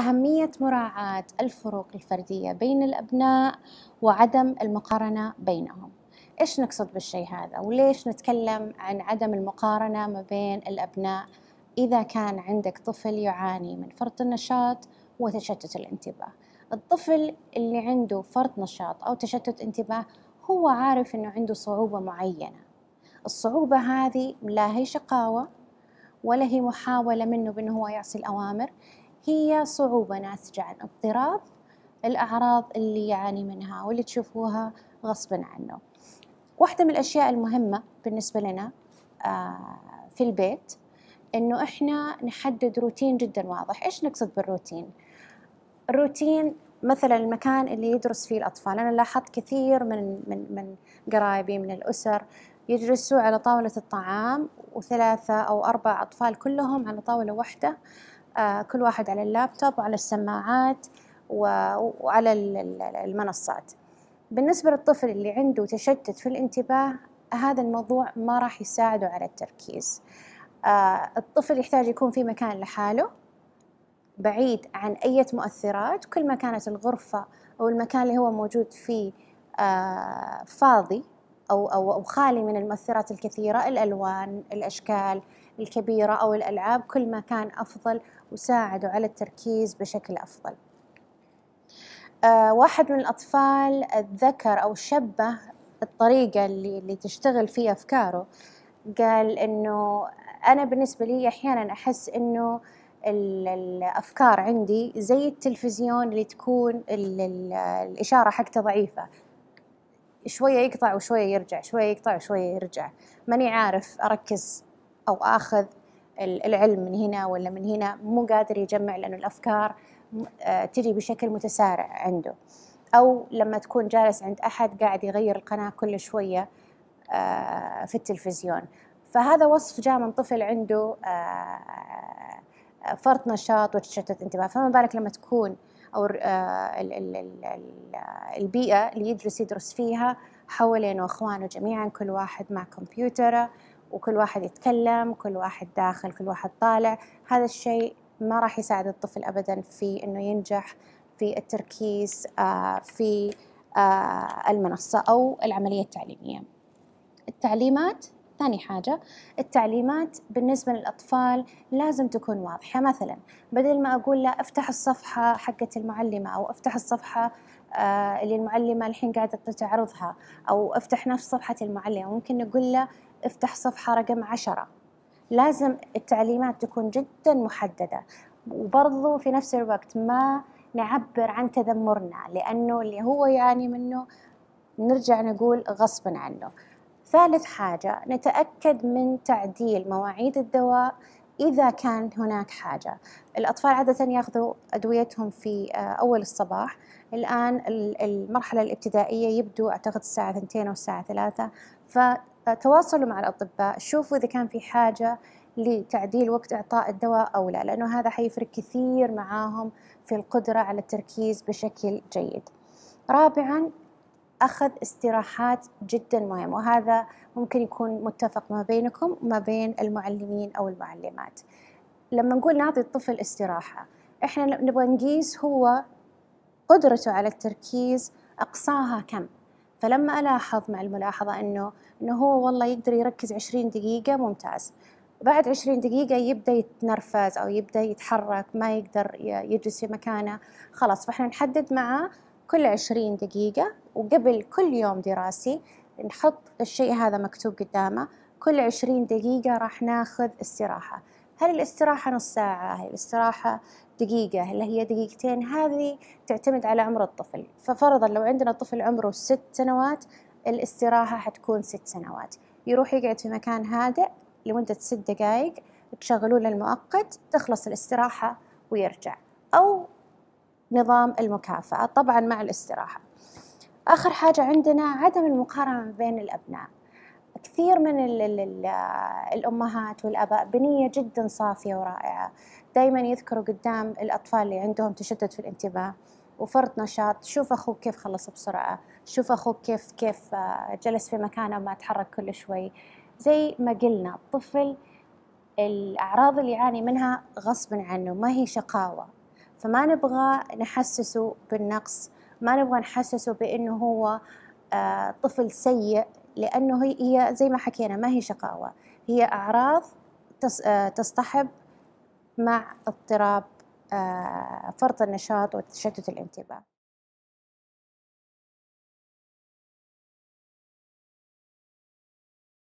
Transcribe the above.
أهمية مراعاة الفروق الفردية بين الأبناء وعدم المقارنة بينهم إيش نقصد بالشيء هذا وليش نتكلم عن عدم المقارنة ما بين الأبناء إذا كان عندك طفل يعاني من فرط النشاط وتشتت الانتباه الطفل اللي عنده فرط نشاط أو تشتت انتباه هو عارف أنه عنده صعوبة معينة الصعوبة هذه لا هي شقاوة ولا هي محاولة منه بأنه هو يعصي الأوامر هي صعوبة ناتجة عن اضطراب الأعراض اللي يعاني منها واللي تشوفوها غصبا عنه واحدة من الأشياء المهمة بالنسبة لنا آه، في البيت إنه إحنا نحدد روتين جدا واضح إيش نقصد بالروتين الروتين مثلا المكان اللي يدرس فيه الأطفال أنا لاحظت كثير من من من قرايبي من الأسر يجلسوا على طاولة الطعام وثلاثة أو أربع أطفال كلهم على طاولة واحدة آه، كل واحد على اللابتوب وعلى السماعات وعلى المنصات بالنسبة للطفل اللي عنده تشتت في الانتباه هذا الموضوع ما راح يساعده على التركيز آه، الطفل يحتاج يكون في مكان لحاله بعيد عن أي مؤثرات كل ما كانت الغرفة أو المكان اللي هو موجود فيه آه، فاضي أو, أو, أو خالي من المؤثرات الكثيرة الألوان الأشكال الكبيرة أو الألعاب كل ما كان أفضل وساعدوا على التركيز بشكل أفضل آه واحد من الأطفال ذكر أو شبه الطريقة اللي, اللي تشتغل فيها أفكاره قال إنه أنا بالنسبة لي أحيانا أحس إنه الأفكار عندي زي التلفزيون اللي تكون الإشارة حقته ضعيفة شوية يقطع وشوية يرجع شوية يقطع وشوية يرجع ماني عارف أركز أو آخذ العلم من هنا ولا من هنا مو قادر يجمع لأنه الأفكار آه، تجي بشكل متسارع عنده أو لما تكون جالس عند أحد قاعد يغير القناة كل شوية آه، في التلفزيون فهذا وصف جاء من طفل عنده آه، فرط نشاط وتشتت انتباه فما بالك لما تكون او آه، البيئه اللي يجلس يدرس فيها حولين اخوانه جميعا كل واحد مع كمبيوتره وكل واحد يتكلم كل واحد داخل كل واحد طالع هذا الشيء ما راح يساعد الطفل ابدا في انه ينجح في التركيز آه، في آه، المنصه او العمليه التعليميه التعليمات ثاني حاجة التعليمات بالنسبة للأطفال لازم تكون واضحة مثلا بدل ما أقول له افتح الصفحة حقة المعلمة أو افتح الصفحة آه، اللي المعلمة الحين قاعدة تعرضها أو افتح نفس صفحة المعلمة ممكن نقول له افتح صفحة رقم عشرة لازم التعليمات تكون جدا محددة وبرضو في نفس الوقت ما نعبر عن تذمرنا لأنه اللي هو يعاني منه نرجع نقول غصبا عنه ثالث حاجة نتأكد من تعديل مواعيد الدواء إذا كان هناك حاجة الأطفال عادة يأخذوا أدويتهم في آه، أول الصباح الآن المرحلة الابتدائية يبدو أعتقد الساعة 2 أو الساعة 3 فتواصلوا آه، مع الأطباء شوفوا إذا كان في حاجة لتعديل وقت إعطاء الدواء أو لا لأنه هذا حيفرق كثير معاهم في القدرة على التركيز بشكل جيد رابعا أخذ استراحات جدا مهم وهذا ممكن يكون متفق ما بينكم وما بين المعلمين أو المعلمات لما نقول نعطي الطفل استراحة إحنا نبغى نقيس هو قدرته على التركيز أقصاها كم فلما ألاحظ مع الملاحظة أنه أنه هو والله يقدر يركز 20 دقيقة ممتاز بعد 20 دقيقة يبدأ يتنرفز أو يبدأ يتحرك ما يقدر يجلس في مكانه خلاص فإحنا نحدد معه كل 20 دقيقة وقبل كل يوم دراسي نحط الشيء هذا مكتوب قدامه كل عشرين دقيقة راح ناخذ استراحة هل الاستراحة نص ساعة هل الاستراحة دقيقة اللي هي دقيقتين هذه تعتمد على عمر الطفل ففرضا لو عندنا طفل عمره ست سنوات الاستراحة حتكون ست سنوات يروح يقعد في مكان هادئ لمدة ست دقائق تشغلون المؤقت تخلص الاستراحة ويرجع أو نظام المكافأة طبعا مع الاستراحة آخر حاجة عندنا عدم المقارنة بين الأبناء كثير من ال ال الأمهات والأباء بنية جدا صافية ورائعة دايما يذكروا قدام الأطفال اللي عندهم تشتت في الانتباه وفرط نشاط شوف أخوك كيف خلص بسرعة شوف أخوك كيف كيف آه، جلس في مكانه ما تحرك كل شوي زي ما قلنا الطفل الأعراض اللي يعاني منها غصب عنه ما هي شقاوة فما نبغى نحسسه بالنقص ما نبغى نحسسه بانه هو آه، طفل سيء لانه هي زي ما حكينا ما هي شقاوه هي اعراض تصطحب آه، مع اضطراب آه، فرط النشاط وتشتت الانتباه